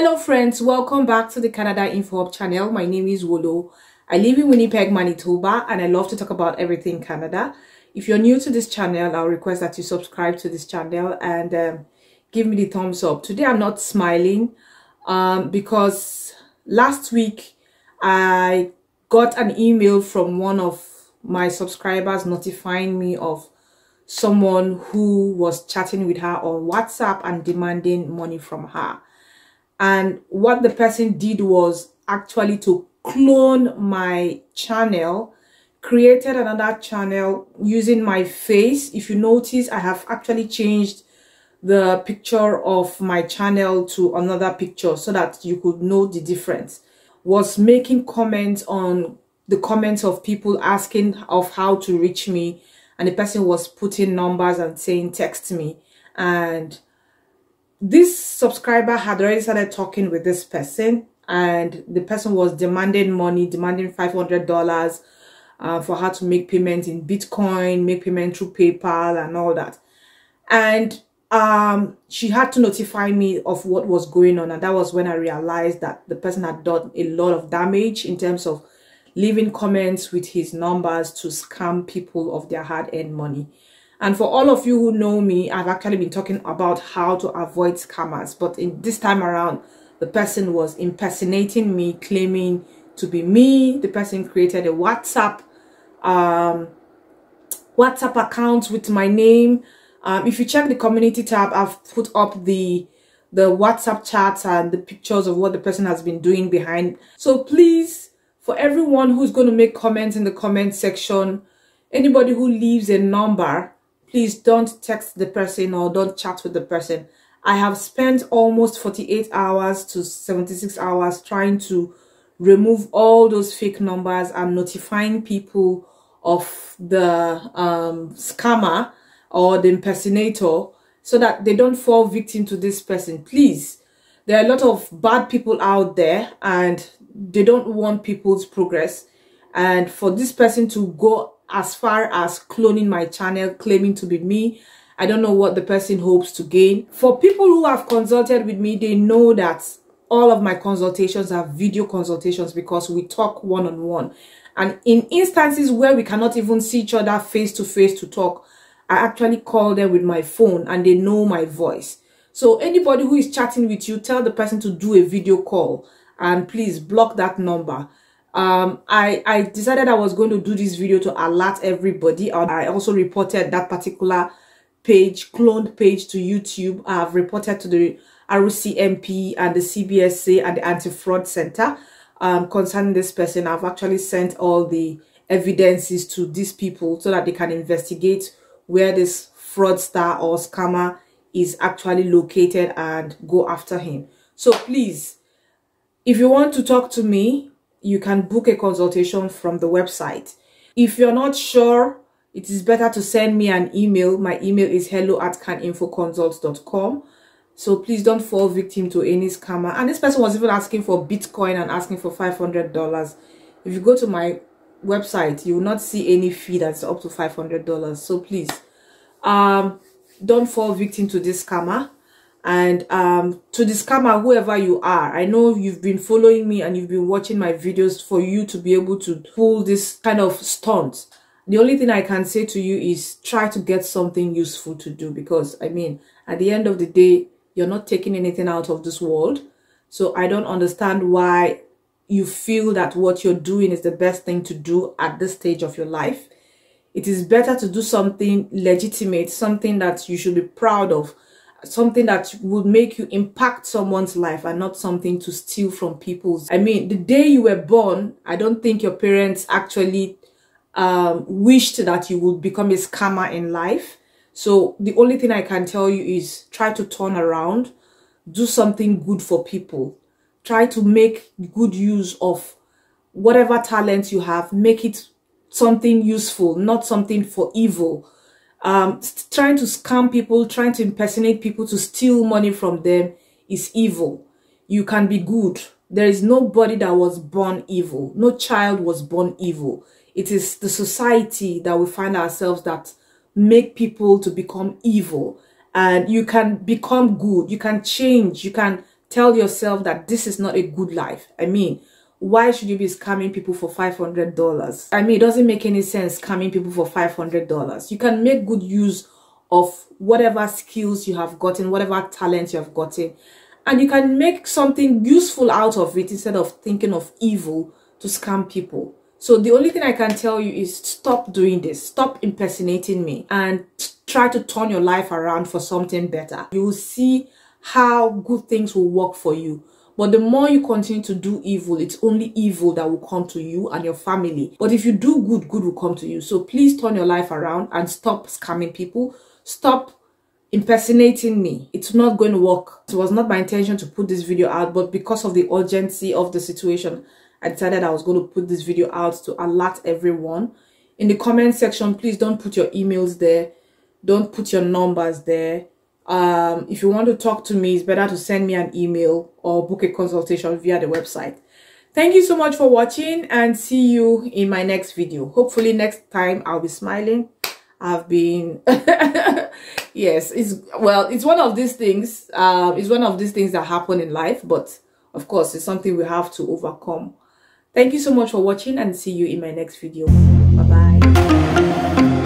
Hello friends, welcome back to the Canada Info Up channel. My name is Wolo. I live in Winnipeg, Manitoba and I love to talk about everything Canada. If you're new to this channel, I'll request that you subscribe to this channel and um, give me the thumbs up. Today I'm not smiling um, because last week I got an email from one of my subscribers notifying me of someone who was chatting with her on WhatsApp and demanding money from her and what the person did was actually to clone my channel created another channel using my face if you notice i have actually changed the picture of my channel to another picture so that you could know the difference was making comments on the comments of people asking of how to reach me and the person was putting numbers and saying text me and this subscriber had already started talking with this person and the person was demanding money demanding $500 uh, for her to make payment in bitcoin make payment through paypal and all that and um, she had to notify me of what was going on and that was when i realized that the person had done a lot of damage in terms of leaving comments with his numbers to scam people of their hard-earned money and for all of you who know me, I've actually been talking about how to avoid scammers. But in this time around, the person was impersonating me, claiming to be me. The person created a WhatsApp um, WhatsApp account with my name. Um, if you check the community tab, I've put up the the WhatsApp chats and the pictures of what the person has been doing behind. So please, for everyone who's going to make comments in the comment section, anybody who leaves a number please don't text the person or don't chat with the person. I have spent almost 48 hours to 76 hours trying to remove all those fake numbers and notifying people of the um, scammer or the impersonator so that they don't fall victim to this person. Please, there are a lot of bad people out there and they don't want people's progress. And for this person to go as far as cloning my channel, claiming to be me. I don't know what the person hopes to gain. For people who have consulted with me, they know that all of my consultations are video consultations because we talk one-on-one. -on -one. And in instances where we cannot even see each other face to -face to talk, I actually call them with my phone and they know my voice. So anybody who is chatting with you, tell the person to do a video call and please block that number um i i decided i was going to do this video to alert everybody um, i also reported that particular page cloned page to youtube i've reported to the rcmp and the cbsa and the anti-fraud center um, concerning this person i've actually sent all the evidences to these people so that they can investigate where this fraudster or scammer is actually located and go after him so please if you want to talk to me you can book a consultation from the website. If you're not sure, it is better to send me an email. My email is hello at caninfoconsult.com. So please don't fall victim to any scammer. And this person was even asking for Bitcoin and asking for $500. If you go to my website, you will not see any fee that's up to $500. So please, um, don't fall victim to this scammer and um, to the scammer whoever you are i know you've been following me and you've been watching my videos for you to be able to pull this kind of stunt the only thing i can say to you is try to get something useful to do because i mean at the end of the day you're not taking anything out of this world so i don't understand why you feel that what you're doing is the best thing to do at this stage of your life it is better to do something legitimate something that you should be proud of something that would make you impact someone's life and not something to steal from people's. I mean, the day you were born, I don't think your parents actually um, wished that you would become a scammer in life. So the only thing I can tell you is try to turn around, do something good for people. Try to make good use of whatever talent you have, make it something useful, not something for evil um, trying to scam people, trying to impersonate people to steal money from them is evil. You can be good. There is nobody that was born evil. No child was born evil. It is the society that we find ourselves that make people to become evil. And you can become good. You can change. You can tell yourself that this is not a good life. I mean, why should you be scamming people for $500? I mean, it doesn't make any sense scamming people for $500. You can make good use of whatever skills you have gotten, whatever talent you have gotten, and you can make something useful out of it instead of thinking of evil to scam people. So the only thing I can tell you is stop doing this, stop impersonating me and try to turn your life around for something better. You will see how good things will work for you. But the more you continue to do evil, it's only evil that will come to you and your family. But if you do good, good will come to you. So please turn your life around and stop scamming people. Stop impersonating me. It's not going to work. It was not my intention to put this video out, but because of the urgency of the situation, I decided I was going to put this video out to alert everyone. In the comment section, please don't put your emails there. Don't put your numbers there. Um, if you want to talk to me, it's better to send me an email or book a consultation via the website. Thank you so much for watching and see you in my next video. Hopefully next time I'll be smiling. I've been, yes, it's, well, it's one of these things, um, it's one of these things that happen in life, but of course, it's something we have to overcome. Thank you so much for watching and see you in my next video. Bye-bye.